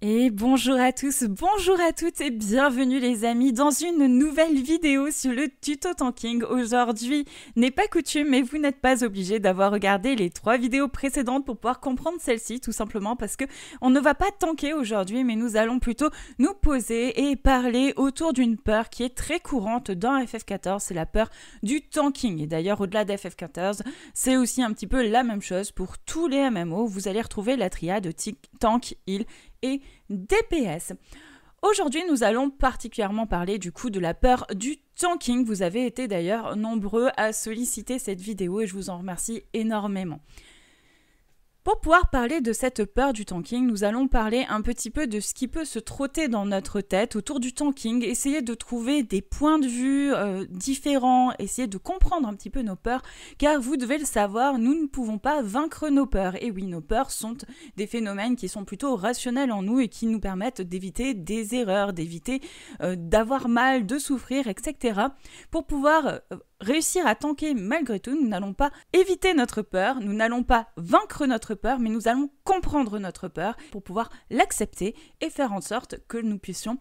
Et bonjour à tous, bonjour à toutes et bienvenue les amis dans une nouvelle vidéo sur le tuto tanking. Aujourd'hui n'est pas coutume mais vous n'êtes pas obligé d'avoir regardé les trois vidéos précédentes pour pouvoir comprendre celle-ci tout simplement parce que on ne va pas tanker aujourd'hui mais nous allons plutôt nous poser et parler autour d'une peur qui est très courante dans FF14, c'est la peur du tanking. Et d'ailleurs au-delà d'FF14, c'est aussi un petit peu la même chose pour tous les MMO, vous allez retrouver la triade tank, heal et DPS. Aujourd'hui, nous allons particulièrement parler du coup de la peur du tanking. Vous avez été d'ailleurs nombreux à solliciter cette vidéo et je vous en remercie énormément. Pour pouvoir parler de cette peur du tanking, nous allons parler un petit peu de ce qui peut se trotter dans notre tête autour du tanking, essayer de trouver des points de vue euh, différents, essayer de comprendre un petit peu nos peurs, car vous devez le savoir, nous ne pouvons pas vaincre nos peurs. Et oui, nos peurs sont des phénomènes qui sont plutôt rationnels en nous et qui nous permettent d'éviter des erreurs, d'éviter euh, d'avoir mal, de souffrir, etc. Pour pouvoir... Euh, réussir à tanker malgré tout, nous n'allons pas éviter notre peur, nous n'allons pas vaincre notre peur, mais nous allons comprendre notre peur pour pouvoir l'accepter et faire en sorte que nous puissions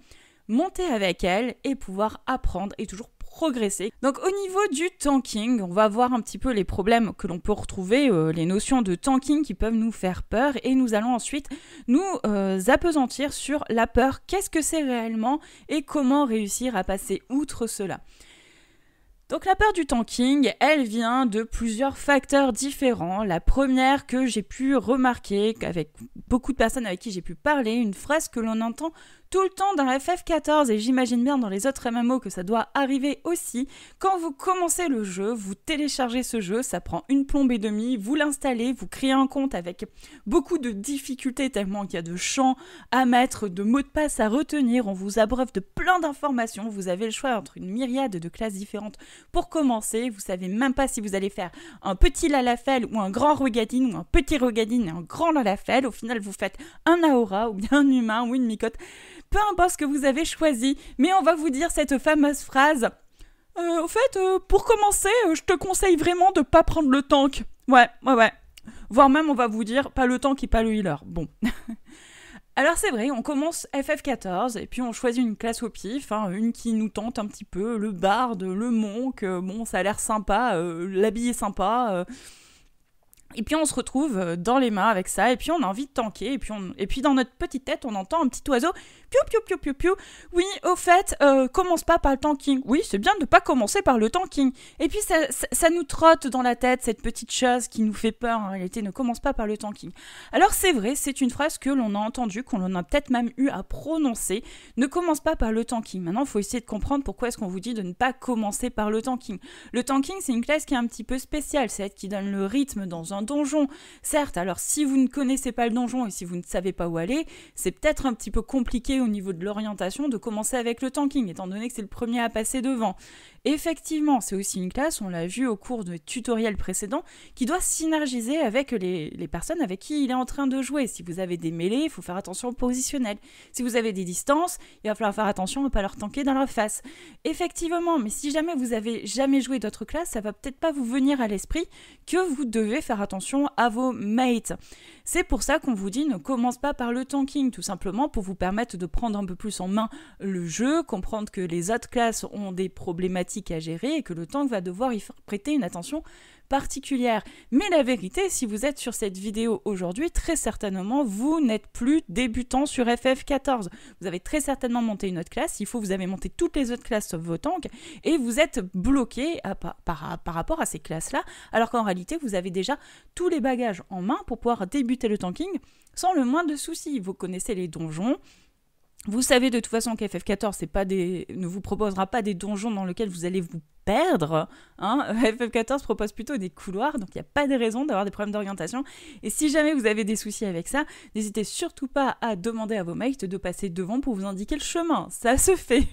monter avec elle et pouvoir apprendre et toujours progresser. Donc au niveau du tanking, on va voir un petit peu les problèmes que l'on peut retrouver, euh, les notions de tanking qui peuvent nous faire peur et nous allons ensuite nous euh, appesantir sur la peur, qu'est-ce que c'est réellement et comment réussir à passer outre cela. Donc la peur du tanking, elle vient de plusieurs facteurs différents. La première que j'ai pu remarquer avec beaucoup de personnes avec qui j'ai pu parler, une phrase que l'on entend tout le temps dans la FF14 et j'imagine bien dans les autres MMO que ça doit arriver aussi. Quand vous commencez le jeu, vous téléchargez ce jeu, ça prend une plombe et demie, vous l'installez, vous créez un compte avec beaucoup de difficultés tellement qu'il y a de champs à mettre, de mots de passe à retenir, on vous abreuve de plein d'informations, vous avez le choix entre une myriade de classes différentes pour commencer, vous savez même pas si vous allez faire un petit lalafel ou un grand rogadine ou un petit rogadine et un grand lalafel, au final vous faites un aura ou bien un humain ou une micote peu importe ce que vous avez choisi, mais on va vous dire cette fameuse phrase. Euh, au fait, euh, pour commencer, euh, je te conseille vraiment de pas prendre le tank. Ouais, ouais, ouais. Voire même, on va vous dire, pas le tank et pas le healer. Bon. Alors c'est vrai, on commence FF14 et puis on choisit une classe au pif, hein, une qui nous tente un petit peu, le barde, le monk, bon ça a l'air sympa, l'habillé sympa, et puis on se retrouve euh, dans les mains avec ça, et puis on a envie de tanker, et puis, on... et puis dans notre petite tête, on entend un petit oiseau, piou piou piou piou piou, oui, au fait, euh, commence pas par le tanking. Oui, c'est bien de ne pas commencer par le tanking. Et puis ça, ça, nous trotte dans la tête, cette petite chose qui nous fait peur en réalité, ne commence pas par le tanking. Alors c'est vrai, c'est une phrase que l'on a entendue, qu'on a peut-être même eu à prononcer, ne commence pas par le tanking. Maintenant, il faut essayer de comprendre pourquoi est-ce qu'on vous dit de ne pas commencer par le tanking. Le tanking, c'est une classe qui est un petit peu spéciale, c'est qui donne le rythme dans un donjon. Certes, alors si vous ne connaissez pas le donjon et si vous ne savez pas où aller, c'est peut-être un petit peu compliqué au niveau de l'orientation de commencer avec le tanking, étant donné que c'est le premier à passer devant. Effectivement, c'est aussi une classe, on l'a vu au cours de tutoriels précédents, qui doit synergiser avec les, personnes avec qui il est en train de jouer. Si vous avez des mêlées, il faut faire attention au positionnel. Si vous avez des distances, il va falloir faire attention à ne pas leur tanker dans leur face. Effectivement, mais si jamais vous avez jamais joué d'autres classes, ça va peut-être pas vous venir à l'esprit que vous devez faire attention à vos mates. C'est pour ça qu'on vous dit ne commence pas par le tanking, tout simplement pour vous permettre de prendre un peu plus en main le jeu, comprendre que les autres classes ont des problématiques à gérer et que le tank va devoir y prêter une attention particulière. Mais la vérité, si vous êtes sur cette vidéo aujourd'hui, très certainement, vous n'êtes plus débutant sur FF14. Vous avez très certainement monté une autre classe, il faut vous avez monté toutes les autres classes sur vos tanks, et vous êtes bloqué par, rapport à ces classes-là, alors qu'en réalité, vous avez déjà tous les bagages en main pour pouvoir débuter le tanking sans le moindre souci. Vous connaissez les donjons, vous savez de toute façon qu'FF14 ne vous proposera pas des donjons dans lesquels vous allez vous perdre. Hein. FF14 propose plutôt des couloirs, donc il n'y a pas de raison d'avoir des problèmes d'orientation. Et si jamais vous avez des soucis avec ça, n'hésitez surtout pas à demander à vos mates de passer devant pour vous indiquer le chemin. Ça se fait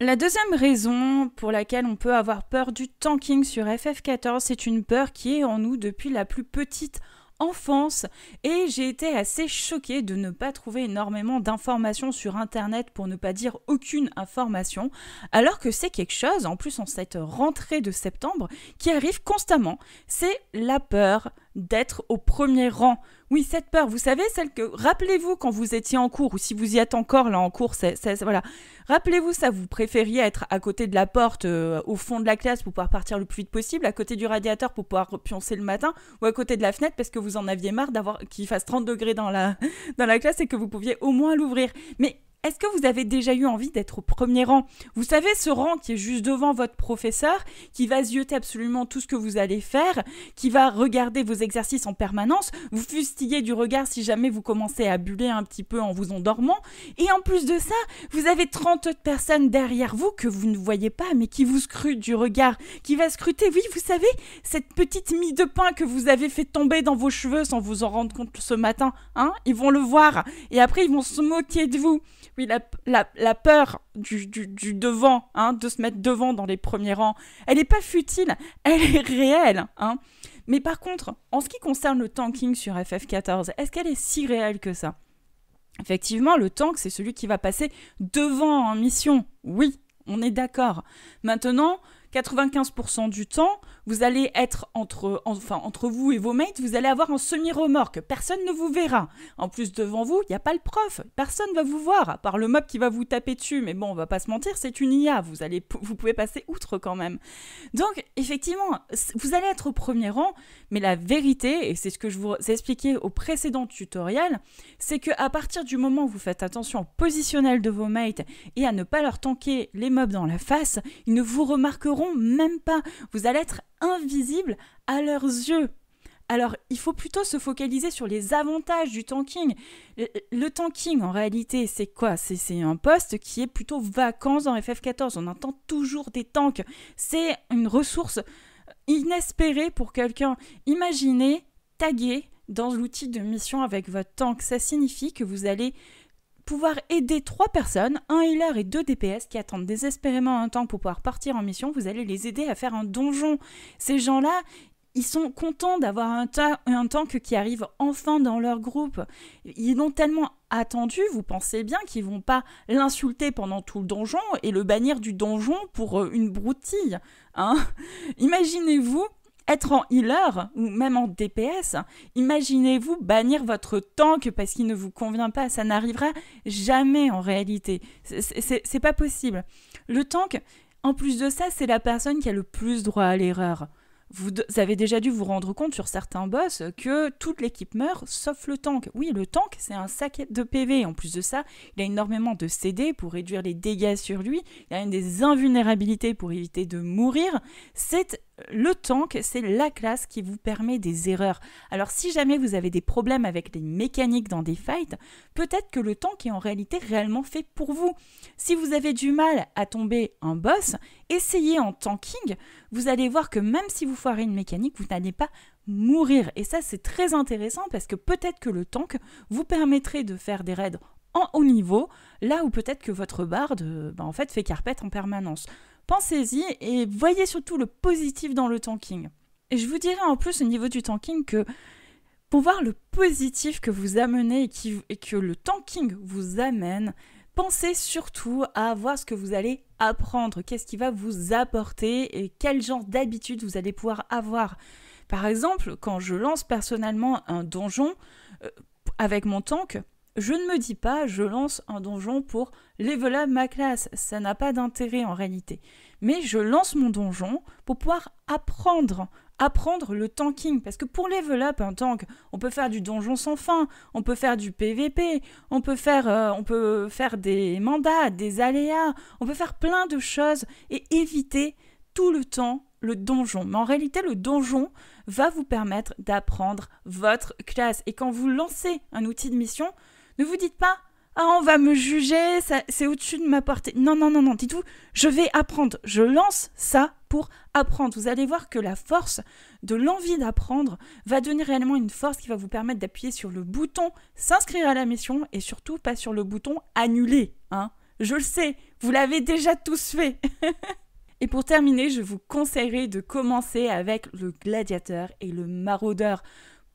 la deuxième raison pour laquelle on peut avoir peur du tanking sur FF14, c'est une peur qui est en nous depuis la plus petite enfance et j'ai été assez choquée de ne pas trouver énormément d'informations sur internet pour ne pas dire aucune information alors que c'est quelque chose en plus en cette rentrée de septembre qui arrive constamment c'est la peur d'être au premier rang. Oui, cette peur, vous savez, celle que rappelez-vous quand vous étiez en cours ou si vous y êtes encore là en cours, c'est voilà. Rappelez-vous ça, vous préfériez être à côté de la porte euh, au fond de la classe pour pouvoir partir le plus vite possible, à côté du radiateur pour pouvoir pioncer le matin ou à côté de la fenêtre parce que vous en aviez marre d'avoir qu'il fasse 30 degrés dans la dans la classe et que vous pouviez au moins l'ouvrir. Mais est-ce que vous avez déjà eu envie d'être au premier rang Vous savez, ce rang qui est juste devant votre professeur, qui va zioter absolument tout ce que vous allez faire, qui va regarder vos exercices en permanence, vous fustiller du regard si jamais vous commencez à buller un petit peu en vous endormant, et en plus de ça, vous avez 30 autres personnes derrière vous que vous ne voyez pas, mais qui vous scrutent du regard, qui va scruter, oui, vous savez, cette petite mie de pain que vous avez fait tomber dans vos cheveux sans vous en rendre compte ce matin, hein Ils vont le voir, et après ils vont se moquer de vous oui, la, peur du, devant, hein, de se mettre devant dans les premiers rangs, elle n'est pas futile, elle est réelle. Hein. Mais par contre, en ce qui concerne le tanking sur FF14, est-ce qu'elle est si réelle que ça Effectivement, le tank, c'est celui qui va passer devant en mission. Oui, on est d'accord. Maintenant, 95% du temps, vous allez être entre, enfin, entre vous et vos mates, vous allez avoir un semi-remorque. Personne ne vous verra. En plus, devant vous, il n'y a pas le prof. Personne va vous voir, à part le mob qui va vous taper dessus. Mais bon, on va pas se mentir, c'est une IA. Vous, allez, vous pouvez passer outre quand même. Donc, effectivement, vous allez être au premier rang. Mais la vérité, et c'est ce que je vous ai expliqué au précédent tutoriel, c'est que à partir du moment où vous faites attention au positionnel de vos mates et à ne pas leur tanker les mobs dans la face, ils ne vous remarqueront même pas. Vous allez être invisible à leurs yeux. Alors, il faut plutôt se focaliser sur les avantages du tanking. Le, tanking, en réalité, c'est quoi C'est un poste qui est plutôt vacant dans FF14. On entend toujours des tanks. C'est une ressource inespérée pour quelqu'un. Imaginez taguer dans l'outil de mission avec votre tank. Ça signifie que vous allez pouvoir aider trois personnes, un healer et deux DPS qui attendent désespérément un temps pour pouvoir partir en mission. Vous allez les aider à faire un donjon. Ces gens-là, ils sont contents d'avoir un, tank qui arrive enfin dans leur groupe. Ils l'ont tellement attendu, vous pensez bien qu'ils vont pas l'insulter pendant tout le donjon et le bannir du donjon pour euh, une broutille. Hein Imaginez-vous être en healer ou même en DPS, imaginez-vous bannir votre tank parce qu'il ne vous convient pas. Ça n'arrivera jamais en réalité. C'est pas possible. Le tank, en plus de ça, c'est la personne qui a le plus droit à l'erreur vous, avez déjà dû vous rendre compte sur certains boss que toute l'équipe meurt sauf le tank. Oui, le tank, c'est un sac de PV. En plus de ça, il a énormément de CD pour réduire les dégâts sur lui. Il a des invulnérabilités pour éviter de mourir. C'est le tank, c'est la classe qui vous permet des erreurs. Alors si jamais vous avez des problèmes avec les mécaniques dans des fights, peut-être que le tank est en réalité réellement fait pour vous. Si vous avez du mal à tomber un boss, essayez en tanking, vous allez voir que même si vous foirez une mécanique, vous n'allez pas mourir. Et ça, c'est très intéressant parce que peut-être que le tank vous permettrait de faire des raids en haut niveau, là où peut-être que votre barde euh, bah, en fait, fait carpette en permanence. Pensez-y et voyez surtout le positif dans le tanking. Et je vous dirais en plus au niveau du tanking que pour voir le positif que vous amenez et, et que le tanking vous amène, pensez surtout à voir ce que vous allez apprendre, qu'est-ce qui va vous apporter et quel genre d'habitude vous allez pouvoir avoir. Par exemple, quand je lance personnellement un donjon euh, avec mon tank, je ne me dis pas je lance un donjon pour level up ma classe, ça n'a pas d'intérêt en réalité. Mais je lance mon donjon pour pouvoir apprendre apprendre le tanking. Parce que pour level up un tank, on peut faire du donjon sans fin, on peut faire du PVP, on peut faire, euh, on peut faire des mandats, des aléas, on peut faire plein de choses et éviter tout le temps le donjon. Mais en réalité, le donjon va vous permettre d'apprendre votre classe. Et quand vous lancez un outil de mission, ne vous dites pas ah on va me juger, c'est au-dessus de ma portée. Non, non, non, non, dites-vous, je vais apprendre, je lance ça pour apprendre. Vous allez voir que la force de l'envie d'apprendre va devenir réellement une force qui va vous permettre d'appuyer sur le bouton s'inscrire à la mission et surtout pas sur le bouton annuler. Hein. Je le sais, vous l'avez déjà tous fait. Et pour terminer, je vous conseillerais de commencer avec le gladiateur et le maraudeur.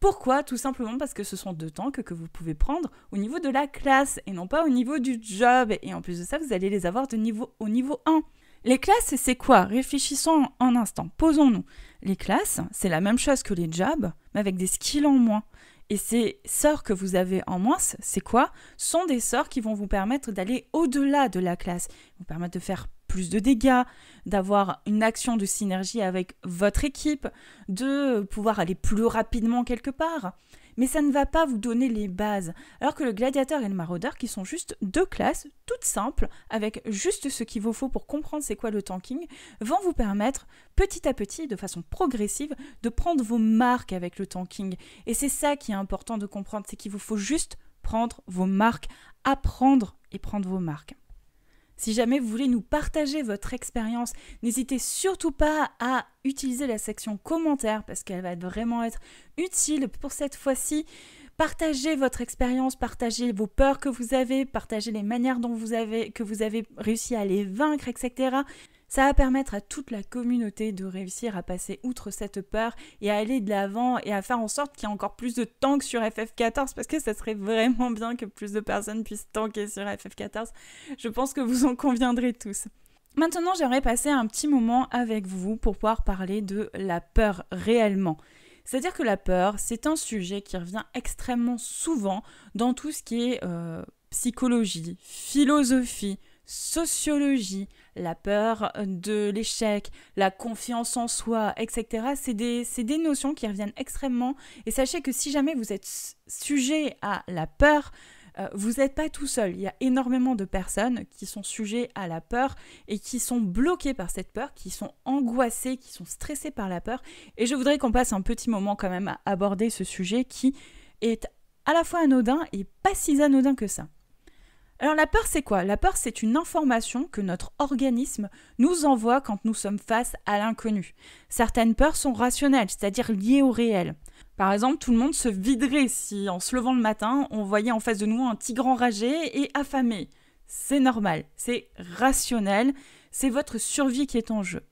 Pourquoi Tout simplement parce que ce sont deux tanks que, vous pouvez prendre au niveau de la classe et non pas au niveau du job. Et en plus de ça, vous allez les avoir au niveau 1. Les classes, c'est quoi Réfléchissons un instant, posons-nous. Les classes, c'est la même chose que les jobs, mais avec des skills en moins. Et ces sorts que vous avez en moins, c'est quoi Sont des sorts qui vont vous permettre d'aller au-delà de la classe, vous permettre de faire plus de dégâts, d'avoir une action de synergie avec votre équipe, de pouvoir aller plus rapidement quelque part. Mais ça ne va pas vous donner les bases. Alors que le gladiateur et le maraudeur, qui sont juste deux classes, toutes simples, avec juste ce qu'il vous faut pour comprendre c'est quoi le tanking, vont vous permettre petit à petit, de façon progressive, de prendre vos marques avec le tanking. Et c'est ça qui est important de comprendre, c'est qu'il vous faut juste prendre vos marques, apprendre et prendre vos marques. Si jamais vous voulez nous partager votre expérience, n'hésitez surtout pas à utiliser la section commentaires parce qu'elle va vraiment être utile pour cette fois-ci. Partagez votre expérience, partagez vos peurs que vous avez, partagez les manières dont vous avez, que vous avez réussi à les vaincre, etc. Ça va permettre à toute la communauté de réussir à passer outre cette peur et à aller de l'avant et à faire en sorte qu'il y ait encore plus de tanks sur FF14 parce que ça serait vraiment bien que plus de personnes puissent tanker sur FF14. Je pense que vous en conviendrez tous. Maintenant, j'aimerais passer un petit moment avec vous pour pouvoir parler de la peur réellement. C'est-à-dire que la peur, c'est un sujet qui revient extrêmement souvent dans tout ce qui est euh, psychologie, philosophie, sociologie, la peur de l'échec, la confiance en soi, etc. C'est des, notions qui reviennent extrêmement. Et sachez que si jamais vous êtes sujet à la peur, euh, vous n'êtes pas tout seul. Il y a énormément de personnes qui sont sujets à la peur et qui sont bloquées par cette peur, qui sont angoissées, qui sont stressées par la peur. Et je voudrais qu'on passe un petit moment quand même à aborder ce sujet qui est à la fois anodin et pas si anodin que ça. Alors la peur, c'est quoi La peur, c'est une information que notre organisme nous envoie quand nous sommes face à l'inconnu. Certaines peurs sont rationnelles, c'est-à-dire liées au réel. Par exemple, tout le monde se viderait si, en se levant le matin, on voyait en face de nous un tigre enragé et affamé. C'est normal, c'est rationnel, c'est votre survie qui est en jeu.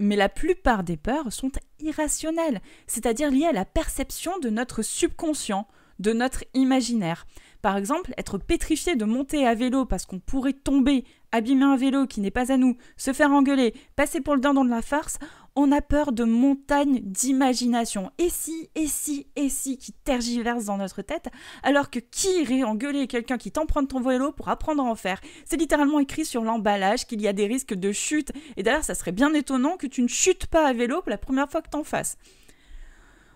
Mais la plupart des peurs sont irrationnelles, c'est-à-dire liées à la perception de notre subconscient, de notre imaginaire. Par exemple, être pétrifié de monter à vélo parce qu'on pourrait tomber, abîmer un vélo qui n'est pas à nous, se faire engueuler, passer pour le dindon de la farce, on a peur de montagnes d'imagination. Et si, et si, et si, qui tergiverse dans notre tête, alors que qui irait engueuler quelqu'un qui t'emprunte ton vélo pour apprendre à en faire C'est littéralement écrit sur l'emballage qu'il y a des risques de chute. Et d'ailleurs, ça serait bien étonnant que tu ne chutes pas à vélo pour la première fois que t'en fasses.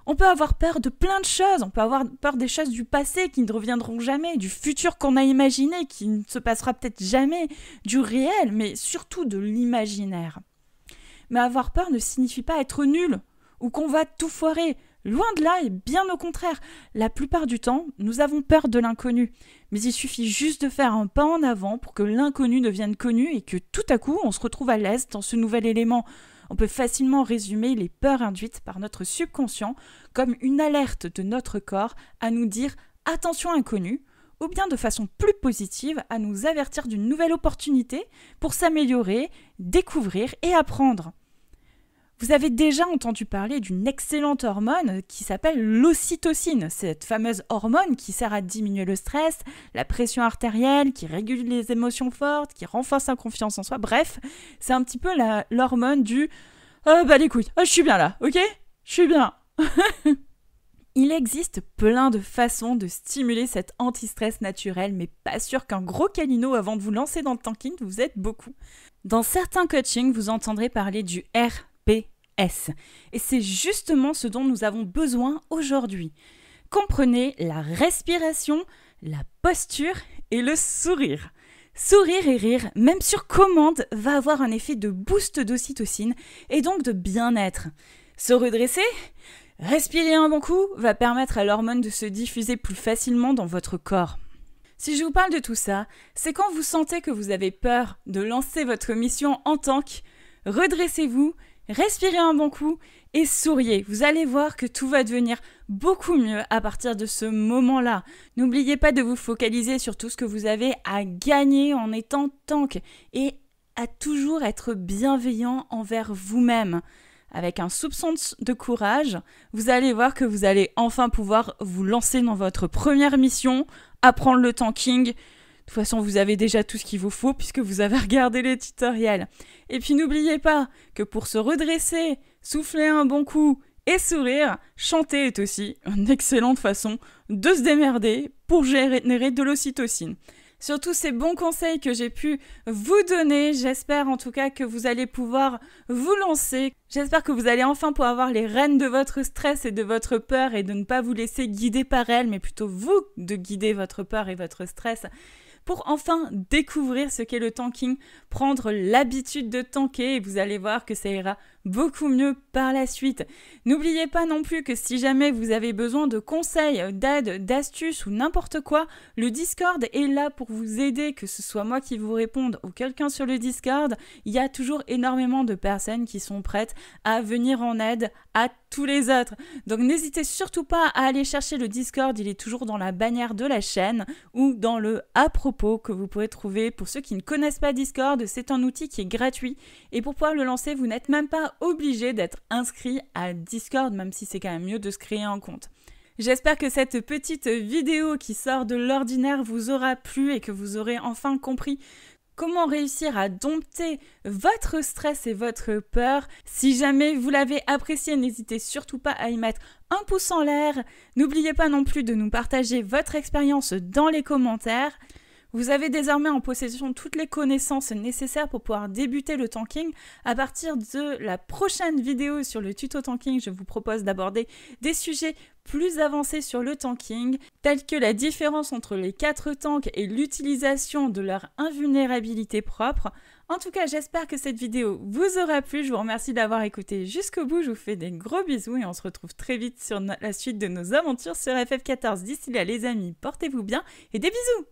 On peut avoir peur de plein de choses, on peut avoir peur des choses du passé qui ne reviendront jamais, du futur qu'on a imaginé qui ne se passera peut-être jamais, du réel, mais surtout de l'imaginaire. Mais avoir peur ne signifie pas être nul ou qu'on va tout foirer. Loin de là, et bien au contraire, la plupart du temps, nous avons peur de l'inconnu. Mais il suffit juste de faire un pas en avant pour que l'inconnu devienne connu et que tout à coup, on se retrouve à l'aise dans ce nouvel élément on peut facilement résumer les peurs induites par notre subconscient comme une alerte de notre corps à nous dire attention inconnue » ou bien de façon plus positive à nous avertir d'une nouvelle opportunité pour s'améliorer, découvrir et apprendre. Vous avez déjà entendu parler d'une excellente hormone qui s'appelle l'ocytocine, cette fameuse hormone qui sert à diminuer le stress, la pression artérielle, qui régule les émotions fortes, qui renforce la confiance en soi. Bref, c'est un petit peu l'hormone du oh bah les couilles, ah, je suis bien là, ok Je suis bien. Il existe plein de façons de stimuler cet anti-stress naturel, mais pas sûr qu'un gros canino, avant de vous lancer dans le tanking vous aide beaucoup. Dans certains coachings, vous entendrez parler du R et c'est justement ce dont nous avons besoin aujourd'hui. Comprenez la respiration, la posture et le sourire. Sourire et rire, même sur commande, va avoir un effet de boost d'ocytocine et donc de bien-être. Se redresser Respirer un bon coup va permettre à l'hormone de se diffuser plus facilement dans votre corps. Si je vous parle de tout ça, c'est quand vous sentez que vous avez peur de lancer votre mission en tant que redressez-vous respirez un bon coup et souriez. Vous allez voir que tout va devenir beaucoup mieux à partir de ce moment-là. N'oubliez pas de vous focaliser sur tout ce que vous avez à gagner en étant tank et à toujours être bienveillant envers vous-même. Avec un soupçon de courage, vous allez voir que vous allez enfin pouvoir vous lancer dans votre première mission, apprendre le tanking de toute façon, vous avez déjà tout ce qu'il vous faut puisque vous avez regardé les tutoriels. Et puis n'oubliez pas que pour se redresser, souffler un bon coup et sourire, chanter est aussi une excellente façon de se démerder pour générer de l'ocytocine sur tous ces bons conseils que j'ai pu vous donner. J'espère en tout cas que vous allez pouvoir vous lancer. J'espère que vous allez enfin pouvoir avoir les rênes de votre stress et de votre peur et de ne pas vous laisser guider par elles, mais plutôt vous de guider votre peur et votre stress pour enfin découvrir ce qu'est le tanking, prendre l'habitude de tanker et vous allez voir que ça ira beaucoup mieux par la suite. N'oubliez pas non plus que si jamais vous avez besoin de conseils, d'aide, d'astuces ou n'importe quoi, le Discord est là pour vous aider, que ce soit moi qui vous réponde ou quelqu'un sur le Discord. Il y a toujours énormément de personnes qui sont prêtes à venir en aide à tous les autres. Donc n'hésitez surtout pas à aller chercher le Discord, il est toujours dans la bannière de la chaîne ou dans le à propos que vous pouvez trouver. Pour ceux qui ne connaissent pas Discord, c'est un outil qui est gratuit et pour pouvoir le lancer, vous n'êtes même pas obligé d'être inscrit à Discord, même si c'est quand même mieux de se créer un compte. J'espère que cette petite vidéo qui sort de l'ordinaire vous aura plu et que vous aurez enfin compris comment réussir à dompter votre stress et votre peur. Si jamais vous l'avez apprécié, n'hésitez surtout pas à y mettre un pouce en l'air. N'oubliez pas non plus de nous partager votre expérience dans les commentaires. Vous avez désormais en possession toutes les connaissances nécessaires pour pouvoir débuter le tanking. À partir de la prochaine vidéo sur le tuto tanking, je vous propose d'aborder des sujets plus avancés sur le tanking, tels que la différence entre les 4 tanks et l'utilisation de leur invulnérabilité propre. En tout cas, j'espère que cette vidéo vous aura plu. Je vous remercie d'avoir écouté jusqu'au bout. Je vous fais des gros bisous et on se retrouve très vite sur la suite de nos aventures sur FF14. D'ici là, les amis, portez-vous bien et des bisous